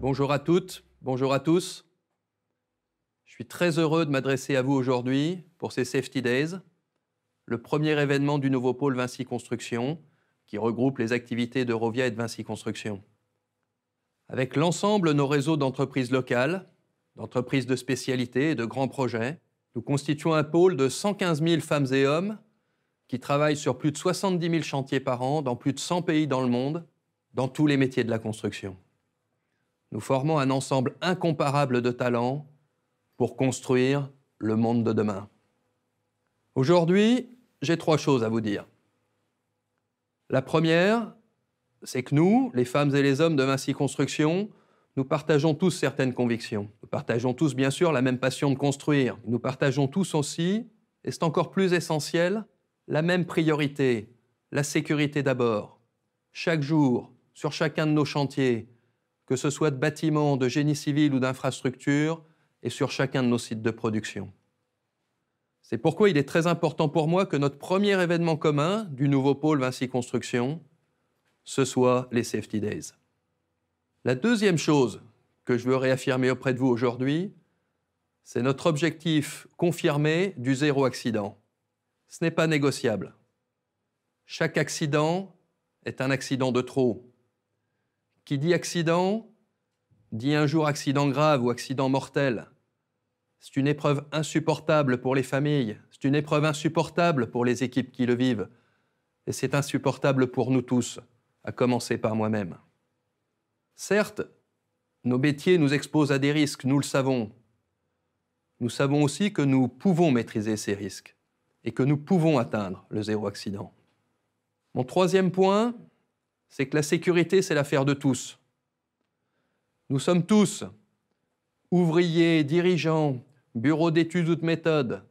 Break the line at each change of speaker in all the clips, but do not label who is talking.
Bonjour à toutes, bonjour à tous. Je suis très heureux de m'adresser à vous aujourd'hui pour ces Safety Days, le premier événement du nouveau pôle Vinci Construction qui regroupe les activités de Rovia et de Vinci Construction. Avec l'ensemble de nos réseaux d'entreprises locales, d'entreprises de spécialité et de grands projets, nous constituons un pôle de 115 000 femmes et hommes qui travaille sur plus de 70 000 chantiers par an dans plus de 100 pays dans le monde, dans tous les métiers de la construction. Nous formons un ensemble incomparable de talents pour construire le monde de demain. Aujourd'hui, j'ai trois choses à vous dire. La première, c'est que nous, les femmes et les hommes de Vinci Construction, nous partageons tous certaines convictions. Nous partageons tous, bien sûr, la même passion de construire. Nous partageons tous aussi, et c'est encore plus essentiel, la même priorité, la sécurité d'abord. Chaque jour, sur chacun de nos chantiers, que ce soit de bâtiments, de génie civil ou d'infrastructures, et sur chacun de nos sites de production. C'est pourquoi il est très important pour moi que notre premier événement commun du nouveau pôle Vinci Construction, ce soit les Safety Days. La deuxième chose que je veux réaffirmer auprès de vous aujourd'hui, c'est notre objectif confirmé du zéro accident ce n'est pas négociable. Chaque accident est un accident de trop. Qui dit accident dit un jour accident grave ou accident mortel. C'est une épreuve insupportable pour les familles, c'est une épreuve insupportable pour les équipes qui le vivent, et c'est insupportable pour nous tous, à commencer par moi-même. Certes, nos métiers nous exposent à des risques, nous le savons. Nous savons aussi que nous pouvons maîtriser ces risques et que nous pouvons atteindre le zéro accident. Mon troisième point, c'est que la sécurité, c'est l'affaire de tous. Nous sommes tous, ouvriers, dirigeants, bureaux d'études ou de méthodes,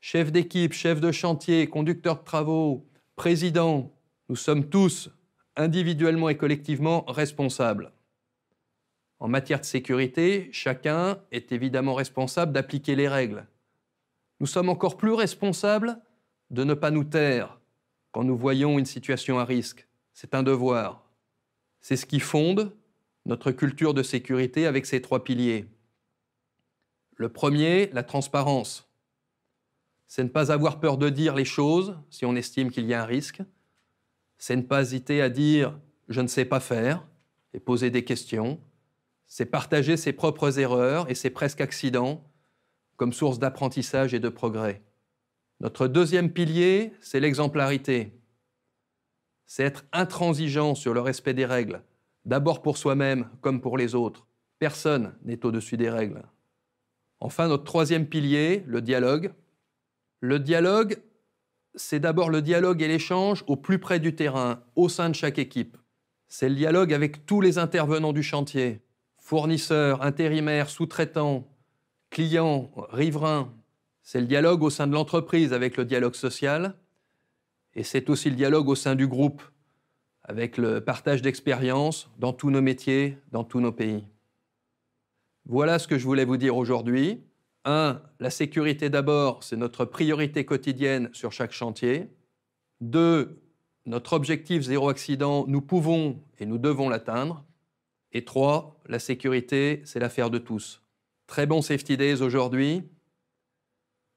chefs d'équipe, chefs de chantier, conducteurs de travaux, présidents, nous sommes tous, individuellement et collectivement, responsables. En matière de sécurité, chacun est évidemment responsable d'appliquer les règles, nous sommes encore plus responsables de ne pas nous taire quand nous voyons une situation à risque. C'est un devoir. C'est ce qui fonde notre culture de sécurité avec ces trois piliers. Le premier, la transparence. C'est ne pas avoir peur de dire les choses si on estime qu'il y a un risque. C'est ne pas hésiter à dire je ne sais pas faire et poser des questions. C'est partager ses propres erreurs et ses presque accidents comme source d'apprentissage et de progrès. Notre deuxième pilier, c'est l'exemplarité. C'est être intransigeant sur le respect des règles, d'abord pour soi-même comme pour les autres. Personne n'est au-dessus des règles. Enfin, notre troisième pilier, le dialogue. Le dialogue, c'est d'abord le dialogue et l'échange au plus près du terrain, au sein de chaque équipe. C'est le dialogue avec tous les intervenants du chantier, fournisseurs, intérimaires, sous-traitants, client, riverain, c'est le dialogue au sein de l'entreprise avec le dialogue social, et c'est aussi le dialogue au sein du groupe, avec le partage d'expériences dans tous nos métiers, dans tous nos pays. Voilà ce que je voulais vous dire aujourd'hui. 1. La sécurité d'abord, c'est notre priorité quotidienne sur chaque chantier. 2. Notre objectif zéro accident, nous pouvons et nous devons l'atteindre. Et 3. La sécurité, c'est l'affaire de tous. Très bon Safety Days aujourd'hui.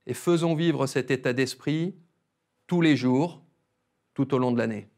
Et faisons vivre cet état d'esprit tous les jours, tout au long de l'année.